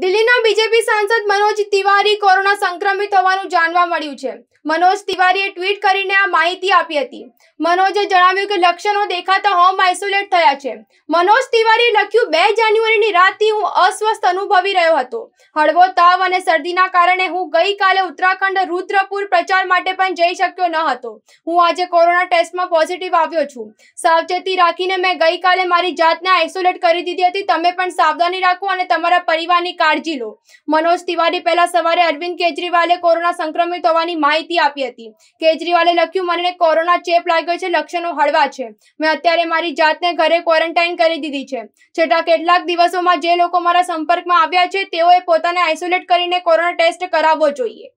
દિલ્હીના બીજેપી સાંસદ મનોજ તિવારી કોરોના સંક્રમિત હોવાનું જાણવા મળ્યું છે મનોજ તિવારીએ ટ્વીટ કરીને આ માહિતી આપી હતી મનોજે જણાવ્યું કે લક્ષણો દેખાતા હોમ આઇસોલેટ થયા છે મનોજ તિવારીએ લખ્યું બે જાન્યુઆરીની રાતથી હું અસ્વસ્થ અનુભવી રહ્યો હતો હળવો તાવ અને શરદીના કારણે હું ગઈકાલે ઉત્તરાખંડ રુદ્રપુર પ્રચાર માટે પણ જઈ શક્યો ન હતો હું આજે કોરોના ટેસ્ટમાં પોઝિટિવ આવ્યો છું સાવચેતી રાખીને મેં ગઈકાલે મારી જાતને આઇસોલેટ કરી દીધી હતી તમે પણ સાવધાની રાખો અને તમારા પરિવારની કાળજી લો મનોજ તિવારી પહેલા સવારે અરવિંદ કેજરીવાલે કોરોના સંક્રમિત હોવાની માહિતી આપી હતી કેજરીવાલે લખ્યું મને કોરોના ચેપ લાગ્યો છે લક્ષણો હળવા છે મેં અત્યારે મારી જાતને ઘરે ક્વોરન્ટાઇન કરી દીધી છે છેલ્લા કેટલાક દિવસોમાં જે લોકો મારા સંપર્કમાં આવ્યા છે તેઓએ પોતાને આઇસોલેટ કરીને કોરોના ટેસ્ટ કરાવવો જોઈએ